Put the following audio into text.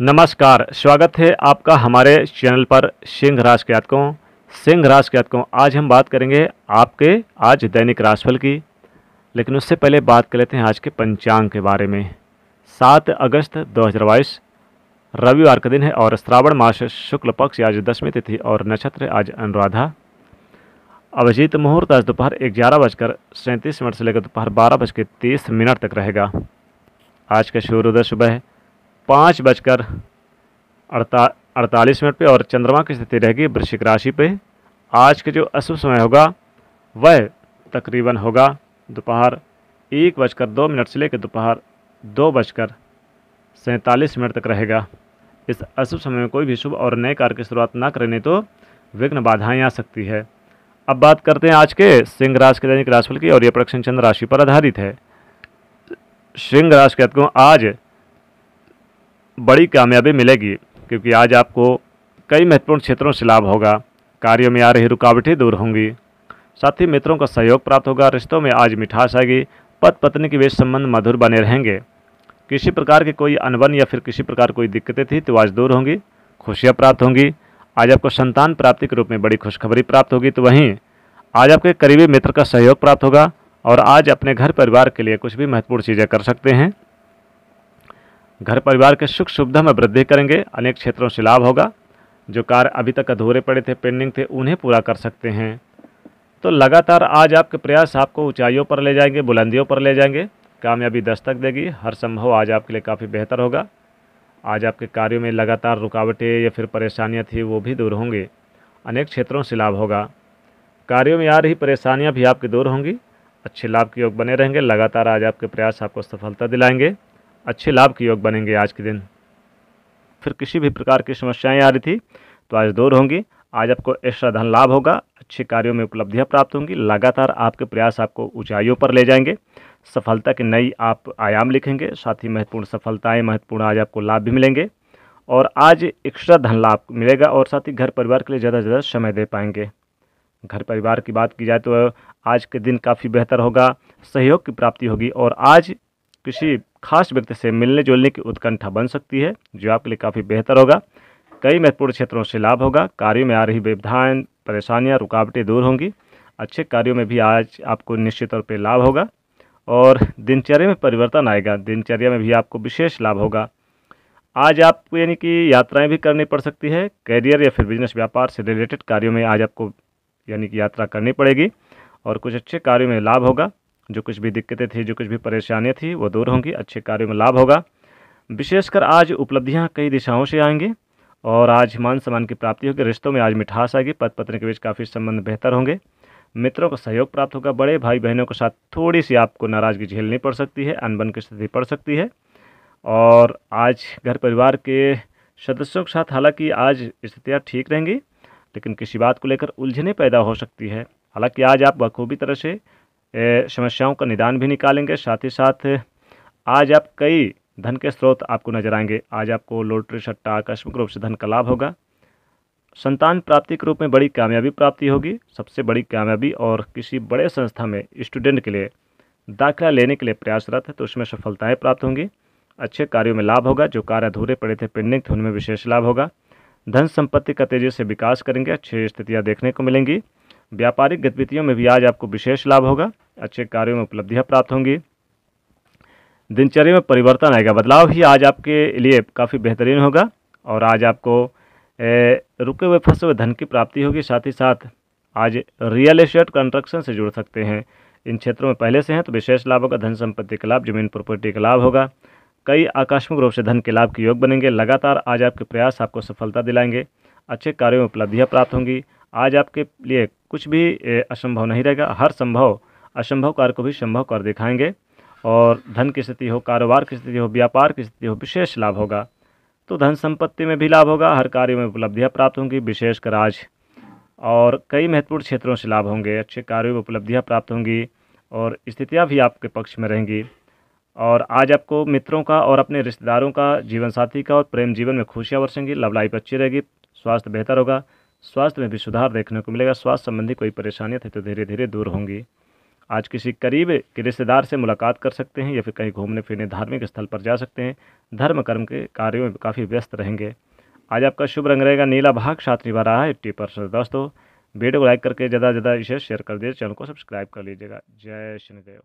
नमस्कार स्वागत है आपका हमारे चैनल पर सिंह राज के जातकों सिंह राज के जातकों आज हम बात करेंगे आपके आज दैनिक राशिफल की लेकिन उससे पहले बात कर लेते हैं आज के पंचांग के बारे में सात अगस्त दो हज़ार बाईस रविवार का दिन है और श्रावण मास शुक्ल पक्ष आज दसवीं तिथि और नक्षत्र आज अनुराधा अभिजीत मुहूर्त आज दोपहर ग्यारह बजकर सैंतीस मिनट से लेकर दोपहर बारह बज के तीस मिनट तक रहेगा आज का सूर्योदय सुबह पाँच बजकर अड़ता अड़तालीस मिनट पे और चंद्रमा की स्थिति रहेगी वृश्चिक राशि पे आज के जो अशुभ समय होगा वह तकरीबन होगा दोपहर एक बजकर दो मिनट से लेकर दोपहर दो बजकर सैंतालीस मिनट तक रहेगा इस अशुभ समय में कोई भी शुभ और नए कार्य की शुरुआत ना करें तो विघ्न बाधाएँ आ सकती है अब बात करते हैं आज के सिंह राशि के दैनिक राशिफल की और यह प्रक्षण चंद्र राशि पर आधारित है सिंह राशि के को आज बड़ी कामयाबी मिलेगी क्योंकि आज आपको कई महत्वपूर्ण क्षेत्रों से लाभ होगा कार्यों में आ रही रुकावटें दूर होंगी साथ ही मित्रों का सहयोग प्राप्त होगा रिश्तों में आज मिठास आएगी पत पत्नी के वे संबंध मधुर बने रहेंगे किसी प्रकार के कोई अनबन या फिर किसी प्रकार कोई दिक्कतें थी तो आज दूर होंगी खुशियाँ प्राप्त होंगी आज आपको संतान प्राप्ति के रूप में बड़ी खुशखबरी प्राप्त होगी तो वहीं आज आपके करीबी मित्र का सहयोग प्राप्त होगा और आज अपने घर परिवार के लिए कुछ भी महत्वपूर्ण चीज़ें कर सकते हैं घर परिवार के सुख सुविधा में वृद्धि करेंगे अनेक क्षेत्रों से लाभ होगा जो कार्य अभी तक अधूरे पड़े थे पेंडिंग थे उन्हें पूरा कर सकते हैं तो लगातार आज आपके प्रयास आपको ऊंचाइयों पर ले जाएंगे बुलंदियों पर ले जाएंगे कामयाबी दस्तक देगी हर संभव आज आपके लिए काफ़ी बेहतर होगा आज आपके कार्यों में लगातार रुकावटें या फिर परेशानियाँ थी वो भी दूर होंगी अनेक क्षेत्रों से लाभ होगा कार्यों में आ रही परेशानियाँ भी आपकी दूर होंगी अच्छे लाभ के योग बने रहेंगे लगातार आज आपके प्रयास आपको सफलता दिलाएंगे अच्छे लाभ के योग बनेंगे आज के दिन फिर किसी भी प्रकार की समस्याएं आ रही थी तो आज दूर होंगी आज आपको एक्स्ट्रा धन लाभ होगा अच्छे कार्यों में उपलब्धियां प्राप्त होंगी लगातार आपके प्रयास आपको ऊंचाइयों पर ले जाएंगे सफलता के नई आप आयाम लिखेंगे साथ ही महत्वपूर्ण सफलताएँ महत्वपूर्ण आज आपको लाभ भी मिलेंगे और आज एक्स्ट्रा धन लाभ मिलेगा और साथ ही घर परिवार के लिए ज़्यादा से ज़्यादा समय दे पाएंगे घर परिवार की बात की जाए तो आज के दिन काफ़ी बेहतर होगा सहयोग की प्राप्ति होगी और आज किसी खास व्यक्ति से मिलने जुलने की उत्कंठा बन सकती है जो आपके लिए काफ़ी बेहतर होगा कई महत्वपूर्ण क्षेत्रों से लाभ होगा कार्यों में आ रही व्यवधान परेशानियाँ रुकावटें दूर होंगी अच्छे कार्यों में भी आज आपको निश्चित तौर पर लाभ होगा और दिनचर्या में परिवर्तन आएगा दिनचर्या में भी आपको विशेष लाभ होगा आज आपको यानी कि यात्राएं भी करनी पड़ सकती है करियर या फिर बिजनेस व्यापार से रिलेटेड कार्यों में आज आपको यानी कि यात्रा करनी पड़ेगी और कुछ अच्छे कार्यों में लाभ होगा जो कुछ भी दिक्कतें थी जो कुछ भी परेशानियाँ थी वो दूर होंगी अच्छे कार्यों में लाभ होगा विशेषकर आज उपलब्धियाँ कई दिशाओं से आएंगी और आज मान सम्मान की प्राप्ति होगी रिश्तों में आज मिठास आएगी पद पत्नी के बीच काफ़ी संबंध बेहतर होंगे मित्रों का सहयोग प्राप्त होगा बड़े भाई बहनों के साथ थोड़ी सी आपको नाराज़गी झेलनी पड़ सकती है अनबन की स्थिति पड़ सकती है और आज घर परिवार के सदस्यों के साथ हालांकि आज स्थितियाँ ठीक रहेंगी लेकिन किसी बात को लेकर उलझने पैदा हो सकती है हालांकि आज आप बखूबी तरह से समस्याओं का निदान भी निकालेंगे साथ ही साथ आज आप कई धन के स्रोत आपको नजर आएंगे आज आपको लोटरी सट्टा आकस्मिक रूप से धन का लाभ होगा संतान प्राप्ति के रूप में बड़ी कामयाबी प्राप्ति होगी सबसे बड़ी कामयाबी और किसी बड़े संस्था में स्टूडेंट के लिए दाखिला लेने के लिए प्रयासरत है तो उसमें सफलताएँ प्राप्त होंगी अच्छे कार्यों में लाभ होगा जो कार्य अधूरे पड़े थे पेंडिंग थे उनमें विशेष लाभ होगा धन संपत्ति का तेजी से विकास करेंगे अच्छी स्थितियाँ देखने को मिलेंगी व्यापारिक गतिविधियों में भी आज आपको विशेष लाभ होगा अच्छे कार्यों में उपलब्धियाँ प्राप्त होंगी दिनचर्या में परिवर्तन आएगा बदलाव ही आज आपके लिए काफ़ी बेहतरीन होगा और आज आपको रुके हुए फंसे हुए धन की प्राप्ति होगी साथ ही साथ आज रियल एस्टेट कंस्ट्रक्शन से जुड़ सकते हैं इन क्षेत्रों में पहले से हैं तो विशेष लाभ होगा धन संपत्ति का लाभ जमीन प्रॉपर्टी का लाभ होगा कई आकस्मिक रूप से धन के लाभ के योग बनेंगे लगातार आज आपके प्रयास आपको सफलता दिलाएंगे अच्छे कार्यों में उपलब्धियाँ प्राप्त होंगी आज आपके लिए कुछ भी असंभव नहीं रहेगा हर संभव असंभव कार्य को भी संभव कर दिखाएंगे और धन की स्थिति हो कारोबार की स्थिति हो व्यापार की स्थिति हो विशेष लाभ होगा तो धन संपत्ति में भी लाभ होगा हर कार्य में उपलब्धियाँ प्राप्त होंगी विशेषकर आज और कई महत्वपूर्ण क्षेत्रों से लाभ होंगे अच्छे कार्यों में उपलब्धियाँ प्राप्त होंगी और स्थितियाँ भी आपके पक्ष में रहेंगी और आज आपको मित्रों का और अपने रिश्तेदारों का जीवन साथी का और प्रेम जीवन में खुशियाँ बरसेंगी लव लाइफ अच्छी रहेगी स्वास्थ्य बेहतर होगा स्वास्थ्य में भी सुधार देखने को मिलेगा स्वास्थ्य संबंधी कोई परेशानियाँ थी तो धीरे धीरे दूर होंगी आज किसी करीब के रिश्तेदार से मुलाकात कर सकते हैं या फिर कहीं घूमने फिरने धार्मिक स्थल पर जा सकते हैं धर्म कर्म के कार्यों में काफ़ी व्यस्त रहेंगे आज आपका शुभ रंग रहेगा नीला भाग साथ निभा रहा है एट्टी परसेंट दोस्तों वीडियो को लाइक करके ज़्यादा से ज़्यादा इसे शेयर कर दीजिए चैनल को सब्सक्राइब कर लीजिएगा जय शनिदेव